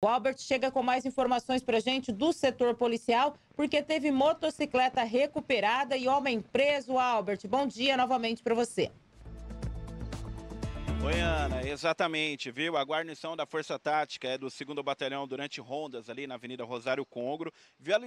O Albert chega com mais informações para gente do setor policial, porque teve motocicleta recuperada e homem preso. Albert, bom dia novamente para você. Oi, Ana, exatamente, viu? A guarnição da Força Tática é do 2 Batalhão durante rondas ali na Avenida Rosário Congro.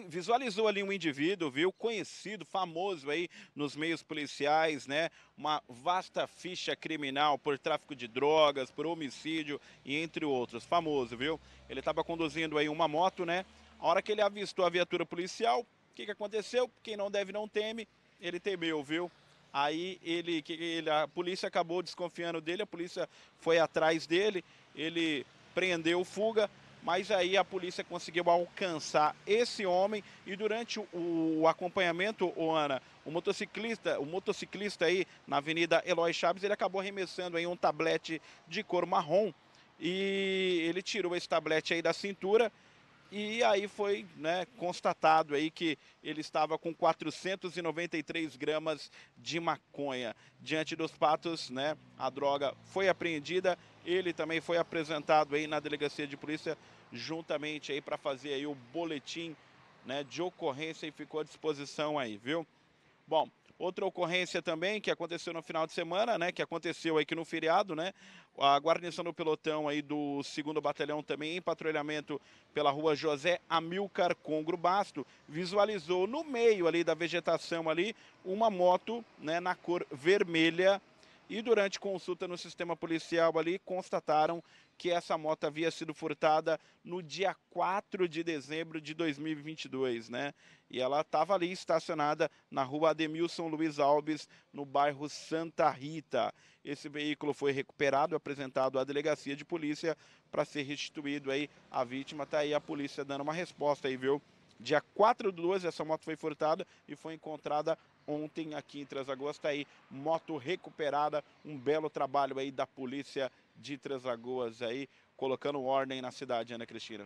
Visualizou ali um indivíduo, viu? Conhecido, famoso aí nos meios policiais, né? Uma vasta ficha criminal por tráfico de drogas, por homicídio e entre outros. Famoso, viu? Ele estava conduzindo aí uma moto, né? A hora que ele avistou a viatura policial, o que, que aconteceu? Quem não deve não teme, ele temeu, viu? Aí ele, ele, a polícia acabou desconfiando dele, a polícia foi atrás dele, ele prendeu fuga, mas aí a polícia conseguiu alcançar esse homem e durante o acompanhamento, o Ana, o motociclista, o motociclista aí na Avenida Eloy Chaves, ele acabou arremessando aí um tablete de cor marrom e ele tirou esse tablete aí da cintura e aí foi né, constatado aí que ele estava com 493 gramas de maconha. Diante dos patos, né, a droga foi apreendida. Ele também foi apresentado aí na delegacia de polícia juntamente aí para fazer aí o boletim né, de ocorrência e ficou à disposição aí, viu? Bom, Outra ocorrência também que aconteceu no final de semana, né? Que aconteceu aqui no feriado, né? A guarnição do pelotão aí do 2 Batalhão também em patrulhamento pela rua José Amilcar Congro Basto visualizou no meio ali da vegetação ali uma moto, né, na cor vermelha e durante consulta no sistema policial ali constataram que essa moto havia sido furtada no dia 4 de dezembro de 2022, né? E ela estava ali estacionada na rua Ademilson Luiz Alves, no bairro Santa Rita. Esse veículo foi recuperado, apresentado à delegacia de polícia para ser restituído aí. à vítima está aí, a polícia dando uma resposta aí, viu? Dia 4 do 12, essa moto foi furtada e foi encontrada ontem aqui em Translagoas. Está aí, moto recuperada, um belo trabalho aí da polícia de Translagoas aí, colocando ordem na cidade, Ana Cristina.